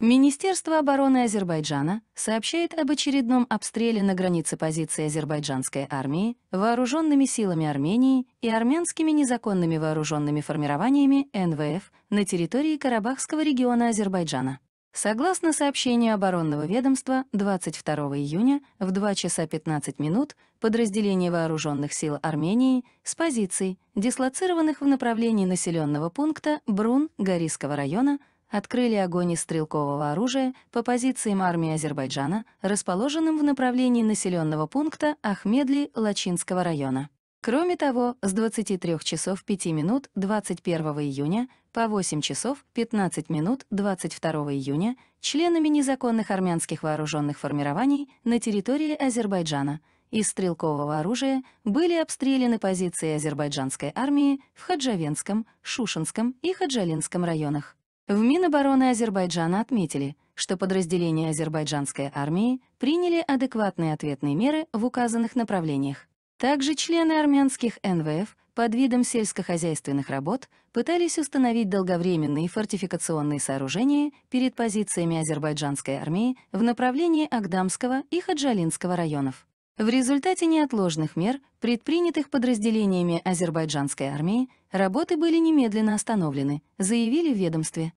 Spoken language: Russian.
Министерство обороны Азербайджана сообщает об очередном обстреле на границе позиции азербайджанской армии вооруженными силами Армении и армянскими незаконными вооруженными формированиями НВФ на территории Карабахского региона Азербайджана. Согласно сообщению оборонного ведомства, 22 июня в 2 часа 15 минут подразделение вооруженных сил Армении с позиций, дислоцированных в направлении населенного пункта Брун Горийского района, открыли огонь из стрелкового оружия по позициям армии Азербайджана, расположенным в направлении населенного пункта Ахмедли Лачинского района. Кроме того, с 23 часов 5 минут 21 июня по 8 часов 15 минут 22 июня членами незаконных армянских вооруженных формирований на территории Азербайджана из стрелкового оружия были обстреляны позиции азербайджанской армии в Хаджавенском, Шушинском и Хаджалинском районах. В Минобороны Азербайджана отметили, что подразделения азербайджанской армии приняли адекватные ответные меры в указанных направлениях. Также члены армянских НВФ под видом сельскохозяйственных работ пытались установить долговременные фортификационные сооружения перед позициями азербайджанской армии в направлении Агдамского и Хаджалинского районов. В результате неотложных мер, предпринятых подразделениями азербайджанской армии, работы были немедленно остановлены, заявили в ведомстве.